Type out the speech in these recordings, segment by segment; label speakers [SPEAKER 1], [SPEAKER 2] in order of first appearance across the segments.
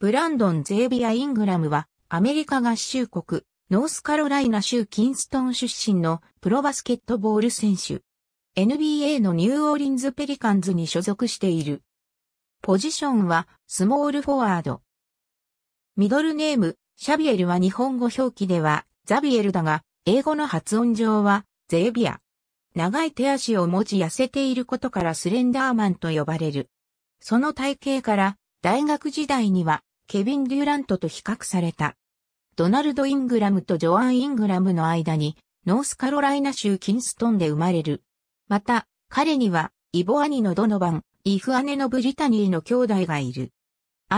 [SPEAKER 1] ブランドン・ゼービア・イングラムは、アメリカ合衆国、ノースカロライナ州キンストン出身のプロバスケットボール選手。NBA のニューオーリンズ・ペリカンズに所属している。ポジションは、スモールフォワード。ミドルネーム、シャビエルは日本語表記では、ザビエルだが、英語の発音上は、ゼービア。長い手足を持ち痩せていることからスレンダーマンと呼ばれる。その体型から、大学時代にはケビン・デューラントと比較された。ドナルド・イングラムとジョアン・イングラムの間に、ノースカロライナ州キンストンで生まれる。また、彼には、イボ兄のドノバン、イフ姉のブリタニーの兄弟がいる。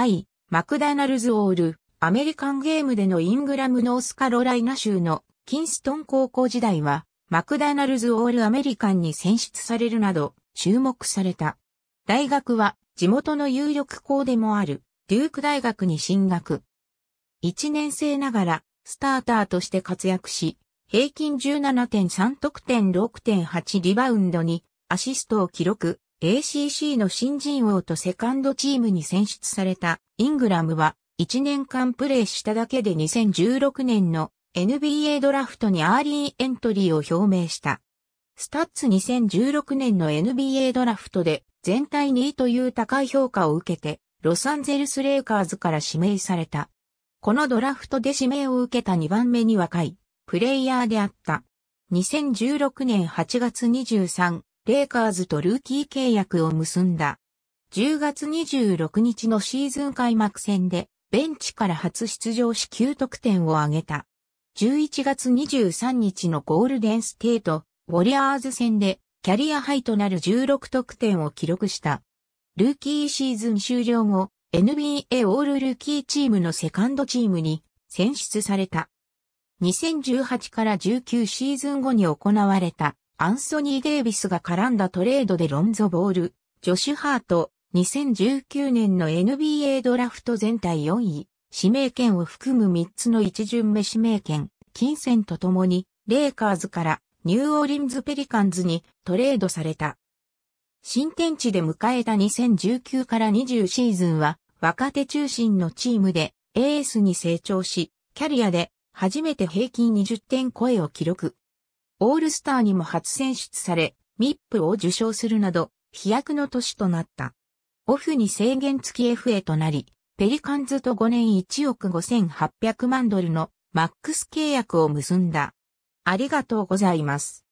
[SPEAKER 1] イ、マクダナルズ・オール、アメリカンゲームでのイングラム・ノースカロライナ州のキンストン高校時代は、マクダナルズ・オール・アメリカンに選出されるなど、注目された。大学は、地元の有力校でもある。デューク大学に進学。1年生ながら、スターターとして活躍し、平均17.3得点6.8リバウンドにアシストを記録、ACC の新人王とセカンドチームに選出されたイングラムは1年間プレーしただけで2016年の NBA ドラフトにアーリーエントリーを表明した。スタッツ2016年の NBA ドラフトで全体2位という高い評価を受けてロサンゼルスレイカーズから指名された。このドラフトで指名を受けた2番目に若いプレイヤーであった。2016年8月23、レイカーズとルーキー契約を結んだ。10月26日のシーズン開幕戦で、ベンチから初出場し9得点を挙げた。11月23日のゴールデンステート、ウォリアーズ戦で、キャリアハイとなる16得点を記録した。ルーキーシーズン終了後、NBA オールルーキーチームのセカンドチームに選出された。2018から19シーズン後に行われたアンソニー・デイビスが絡んだトレードでロンゾ・ボール、ジョシュ・ハート、2019年の NBA ドラフト全体4位、指名権を含む3つの一巡目指名権、金銭とともに、レイカーズからニューオーリンズ・ペリカンズにトレードされた。新天地で迎えた2019から20シーズンは若手中心のチームでエースに成長し、キャリアで初めて平均20点超えを記録。オールスターにも初選出され、ミップを受賞するなど飛躍の年となった。オフに制限付き FA となり、ペリカンズと5年1億5800万ドルのマックス契約を結んだ。ありがとうございます。